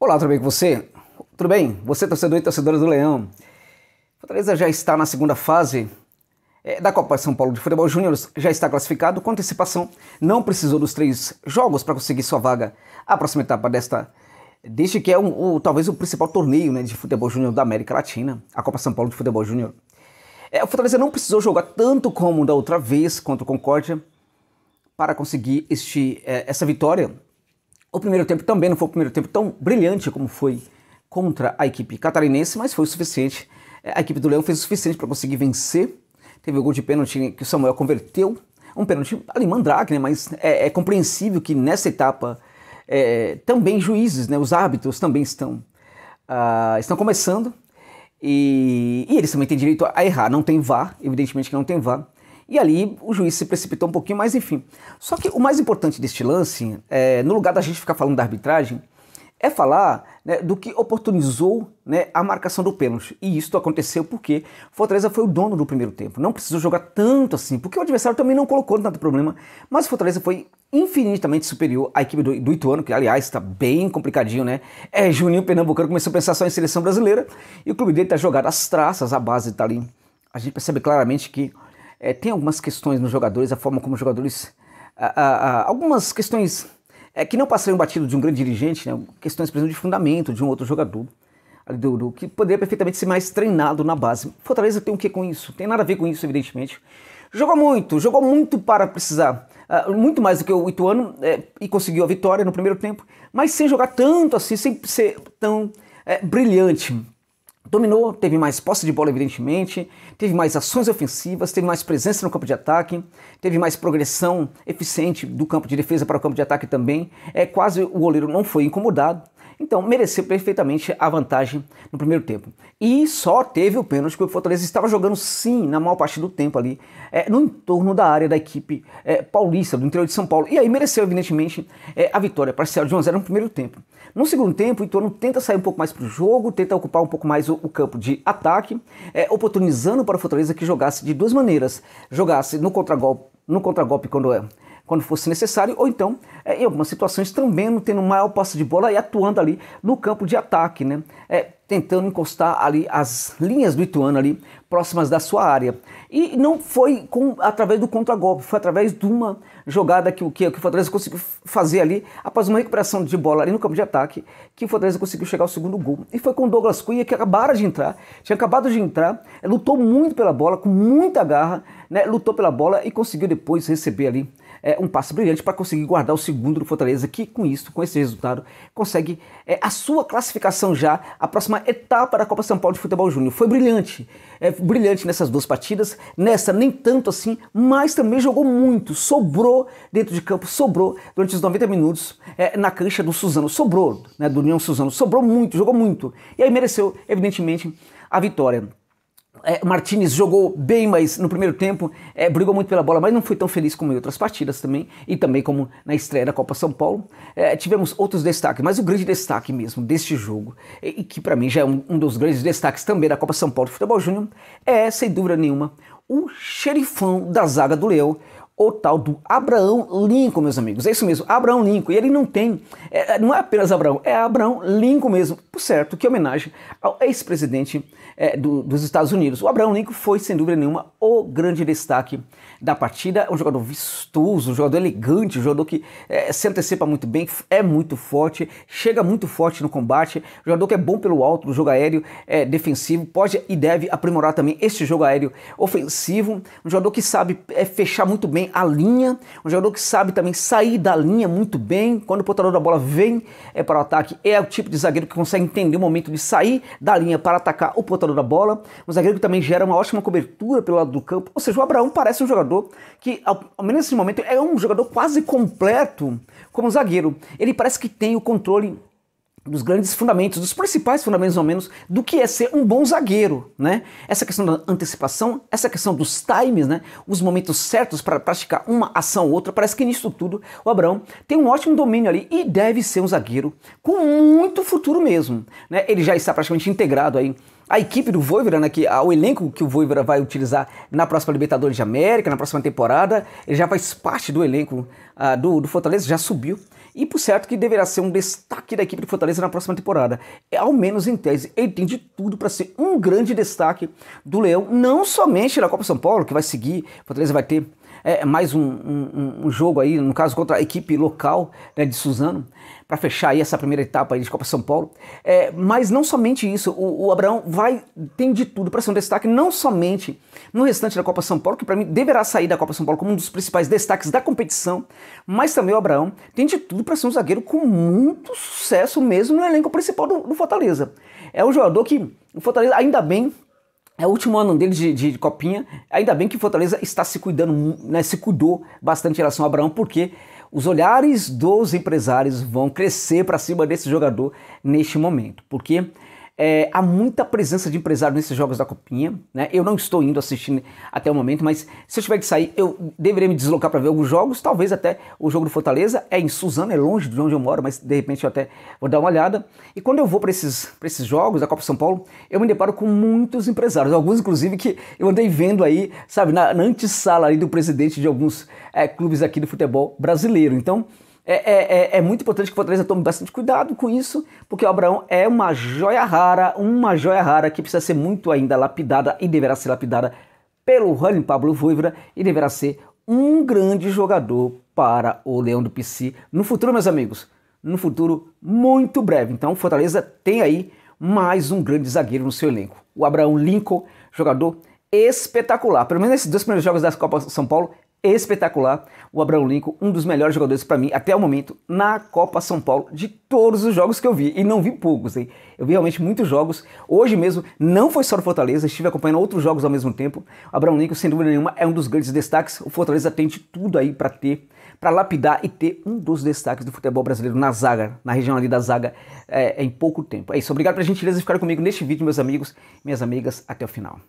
Olá, tudo bem com você? Tudo bem? Você, torcedor e torcedora do Leão. Fortaleza já está na segunda fase eh, da Copa São Paulo de Futebol Júnior, já está classificado com antecipação. Não precisou dos três jogos para conseguir sua vaga à próxima etapa desta. Deste que é um, o, talvez o principal torneio né, de futebol júnior da América Latina, a Copa São Paulo de Futebol Júnior. É, o Fortaleza não precisou jogar tanto como da outra vez contra o Concórdia para conseguir este, é, essa vitória o primeiro tempo também não foi o primeiro tempo tão brilhante como foi contra a equipe catarinense, mas foi o suficiente. É, a equipe do Leão fez o suficiente para conseguir vencer. Teve o gol de pênalti que o Samuel converteu. Um pênalti ali mandrake, né? mas é, é compreensível que nessa etapa é, também juízes, né? os árbitros também estão, uh, estão começando. E, e, eles também têm direito a errar. Não tem vá, evidentemente que não tem vá. E ali o juiz se precipitou um pouquinho, mas enfim. Só que o mais importante deste lance, é, no lugar da gente ficar falando da arbitragem, é falar né, do que oportunizou né, a marcação do pênalti. E isso aconteceu porque Fortaleza foi o dono do primeiro tempo. Não precisou jogar tanto assim, porque o adversário também não colocou tanto problema. Mas Fortaleza foi infinitamente superior à equipe do, do Ituano, que aliás está bem complicadinho, né? É, Juninho Pernambucano começou a pensar só em seleção brasileira e o clube dele está jogado às traças, a base está ali. A gente percebe claramente que é, tem algumas questões nos jogadores, a forma como os jogadores. A, a, a, algumas questões é, que não passariam batido de um grande dirigente, né? questões, por exemplo, de fundamento de um outro jogador, do, do, que poderia perfeitamente ser mais treinado na base. Fortaleza tem o que com isso? Tem nada a ver com isso, evidentemente. Jogou muito, jogou muito para precisar, uh, muito mais do que o Ituano, é, e conseguiu a vitória no primeiro tempo, mas sem jogar tanto assim, sem ser tão é, brilhante. Dominou, teve mais posse de bola, evidentemente, teve mais ações ofensivas, teve mais presença no campo de ataque, teve mais progressão eficiente do campo de defesa para o campo de ataque também. É quase o goleiro não foi incomodado, então, mereceu perfeitamente a vantagem no primeiro tempo. E só teve o pênalti porque o Fortaleza estava jogando sim, na maior parte do tempo ali, é, no entorno da área da equipe é, paulista, do interior de São Paulo. E aí mereceu, evidentemente, é, a vitória parcial de 1x0 no primeiro tempo. No segundo tempo, o entorno tenta sair um pouco mais para o jogo, tenta ocupar um pouco mais o, o campo de ataque, oportunizando para o Fortaleza que jogasse de duas maneiras. Jogasse no contragolpe, no contragolpe quando é quando fosse necessário, ou então é, em algumas situações também não tendo maior posse de bola e atuando ali no campo de ataque, né? É, tentando encostar ali as linhas do Ituano ali próximas da sua área. E não foi com, através do contragolpe, foi através de uma jogada que, que, que o Fortaleza conseguiu fazer ali, após uma recuperação de bola ali no campo de ataque, que o Fortaleza conseguiu chegar ao segundo gol. E foi com o Douglas Cunha, que acabara de entrar, tinha acabado de entrar, lutou muito pela bola, com muita garra, né, lutou pela bola e conseguiu depois receber ali é, um passe brilhante para conseguir guardar o segundo do Fortaleza, que com isso, com esse resultado, consegue é, a sua classificação já, a próxima etapa da Copa São Paulo de Futebol Júnior. Foi brilhante, é, brilhante nessas duas partidas, nessa nem tanto assim, mas também jogou muito, sobrou dentro de campo, sobrou durante os 90 minutos é, na cancha do Suzano, sobrou, né, do União Suzano, sobrou muito, jogou muito. E aí mereceu, evidentemente, a vitória. É, Martinez jogou bem, mas no primeiro tempo é, brigou muito pela bola, mas não foi tão feliz como em outras partidas também, e também como na estreia da Copa São Paulo. É, tivemos outros destaques, mas o grande destaque mesmo deste jogo, e, que para mim já é um, um dos grandes destaques também da Copa São Paulo de Futebol Júnior, é, sem dúvida nenhuma, o xerifão da zaga do Leão, o tal do Abraão Lincoln, meus amigos. É isso mesmo, Abraão Lincoln. E ele não tem, é, é, não é apenas Abraão, é Abraão Lincoln mesmo. Por certo, que homenagem ao ex-presidente é, do, dos Estados Unidos. O Abraão Lincoln foi, sem dúvida nenhuma, o grande destaque da partida. Um jogador vistoso, um jogador elegante, um jogador que é, se antecipa muito bem, é muito forte, chega muito forte no combate, um jogador que é bom pelo alto, no jogo aéreo é, defensivo, pode e deve aprimorar também este jogo aéreo ofensivo, um jogador que sabe é, fechar muito bem a linha, um jogador que sabe também sair da linha muito bem. Quando o portador da bola vem é, para o ataque, é o tipo de zagueiro que consegue entender o momento de sair da linha para atacar o portador da bola. Um zagueiro que também gera uma ótima cobertura pelo lado do campo. Ou seja, o Abraão parece um jogador que, ao menos nesse momento, é um jogador quase completo como zagueiro. Ele parece que tem o controle dos grandes fundamentos, dos principais fundamentos, ao menos, do que é ser um bom zagueiro, né? Essa questão da antecipação, essa questão dos times, né? Os momentos certos para praticar uma ação ou outra. Parece que nisso tudo o Abraão tem um ótimo domínio ali e deve ser um zagueiro com muito futuro mesmo, né? Ele já está praticamente integrado aí a equipe do Voivoda, né, que o elenco que o Voivoda vai utilizar na próxima Libertadores de América, na próxima temporada, ele já faz parte do elenco uh, do, do Fortaleza, já subiu e por certo que deverá ser um destaque da equipe do Fortaleza na próxima temporada. É, ao menos em tese, ele tem de tudo para ser um grande destaque do Leão, não somente na Copa São Paulo, que vai seguir, Fortaleza vai ter é, é, mais um, um, um, jogo aí, no caso contra a equipe local né, de Suzano, para fechar aí essa primeira etapa aí de Copa São Paulo. É, mas não somente isso, o, o Abraão vai, tem de tudo para ser um destaque, não somente no restante da Copa São Paulo, que para mim deverá sair da Copa São Paulo como um dos principais destaques da competição, mas também o Abraão tem de tudo para ser um zagueiro com muito sucesso mesmo no elenco principal do, do Fortaleza. É um jogador que o Fortaleza, ainda bem, é o último ano dele de, de, de, Copinha. Ainda bem que Fortaleza está se cuidando, né, se cuidou bastante em relação ao Abraão, porque os olhares dos empresários vão crescer para cima desse jogador neste momento. Porque é, há muita presença de empresário nesses jogos da Copinha. Né? Eu não estou indo assistindo até o momento, mas se eu tiver que sair, eu deveria me deslocar para ver alguns jogos. Talvez até o jogo do Fortaleza. É em Suzano, é longe de onde eu moro, mas de repente eu até vou dar uma olhada. E quando eu vou para esses, esses jogos da Copa São Paulo, eu me deparo com muitos empresários. Alguns, inclusive, que eu andei vendo aí, sabe, na, na antessala ali do presidente de alguns é, clubes aqui do futebol brasileiro. Então. É, é, é, é, muito importante que o Fortaleza tome bastante cuidado com isso, porque o Abraão é uma joia rara, uma joia rara que precisa ser muito ainda lapidada e deverá ser lapidada pelo Juan Pablo Voivra e deverá ser um grande jogador para o Leão do PC no futuro, meus amigos. No futuro muito breve. Então, Fortaleza tem aí mais um grande zagueiro no seu elenco. O Abraão Lincoln, jogador espetacular. Pelo menos nesses dois primeiros jogos da Copa São Paulo, espetacular. O Abraão Lincoln, um dos melhores jogadores para mim até o momento na Copa São Paulo, de todos os jogos que eu vi. E não vi poucos, hein? Eu vi realmente muitos jogos. Hoje mesmo, não foi só o Fortaleza, estive acompanhando outros jogos ao mesmo tempo. O Abraão Lincoln, sem dúvida nenhuma, é um dos grandes destaques. O Fortaleza tem de tudo aí para ter, para lapidar e ter um dos destaques do futebol brasileiro na zaga, na região ali da zaga, é, em pouco tempo. É isso. Obrigado pela gentileza de ficar comigo neste vídeo, meus amigos, minhas amigas. Até o final.